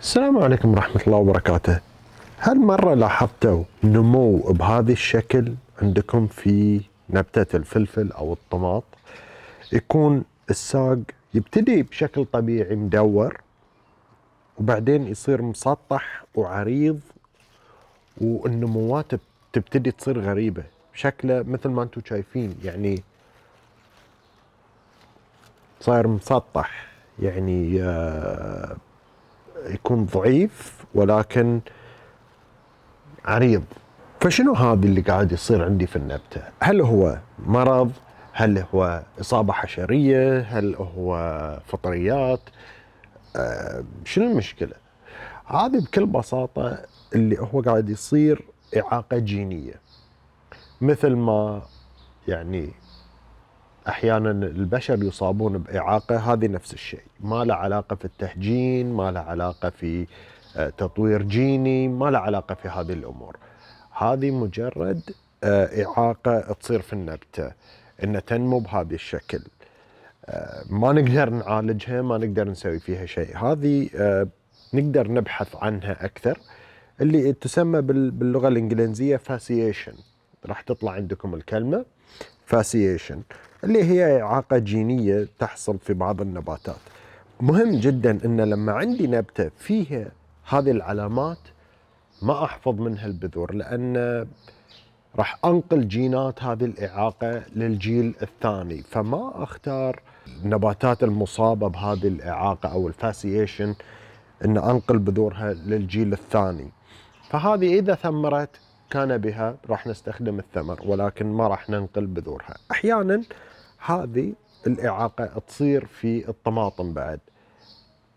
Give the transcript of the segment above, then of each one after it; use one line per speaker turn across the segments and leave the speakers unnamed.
السلام عليكم ورحمة الله وبركاته هل مرة لاحظتوا نمو بهذا الشكل عندكم في نبتة الفلفل أو الطماط يكون الساق يبتدي بشكل طبيعي مدور وبعدين يصير مسطح وعريض والنموات تبتدي تصير غريبة شكله مثل ما انتم شايفين يعني صاير مسطح يعني آه يكون ضعيف ولكن عريض فشنو هذا اللي قاعد يصير عندي في النبتة هل هو مرض هل هو إصابة حشرية هل هو فطريات أه شنو المشكلة هذه بكل بساطة اللي هو قاعد يصير إعاقة جينية مثل ما يعني احيانا البشر يصابون باعاقه هذه نفس الشيء ما له علاقه في التهجين ما له علاقه في آه، تطوير جيني ما له علاقه في هذه الامور هذه مجرد آه، اعاقه تصير في النبته ان تنمو بهذا الشكل آه، ما نقدر نعالجها ما نقدر نسوي فيها شيء هذه نقدر نبحث عنها اكثر اللي تسمى باللغه الانجليزيه فاسيشن راح تطلع عندكم الكلمه فاسيشن اللي هي إعاقة جينية تحصل في بعض النباتات مهم جدا أن لما عندي نبتة فيها هذه العلامات ما أحفظ منها البذور لأن راح أنقل جينات هذه الإعاقة للجيل الثاني فما أختار النباتات المصابة بهذه الإعاقة أو الفاسيشن أن أنقل بذورها للجيل الثاني فهذه إذا ثمرت كان بها راح نستخدم الثمر ولكن ما راح ننقل بذورها احيانا هذه الاعاقه تصير في الطماطم بعد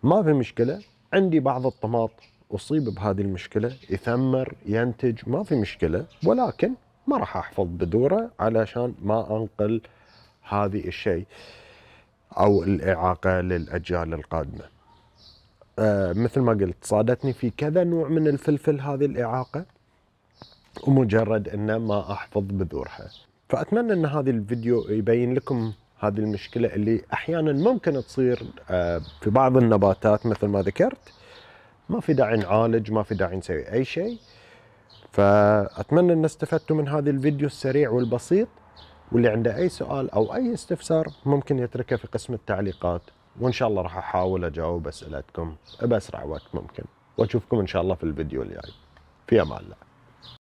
ما في مشكله عندي بعض الطماط اصيب بهذه المشكله يثمر ينتج ما في مشكله ولكن ما راح احفظ بذوره علشان ما انقل هذه الشيء او الاعاقه للاجيال القادمه آه، مثل ما قلت صادتني في كذا نوع من الفلفل هذه الاعاقه ومجرد أن ما أحفظ بذورها فأتمنى أن هذا الفيديو يبين لكم هذه المشكلة اللي أحيانا ممكن تصير آه، في بعض النباتات مثل ما ذكرت ما في داعي نعالج ما في داعي نسوي أي شيء فأتمنى أن استفدتوا من هذا الفيديو السريع والبسيط واللي عنده أي سؤال أو أي استفسار ممكن يتركه في قسم التعليقات وإن شاء الله راح أحاول أجاوب أسئلتكم بأسرع وقت ممكن وأشوفكم إن شاء الله في الفيديو الجاي في أمان الله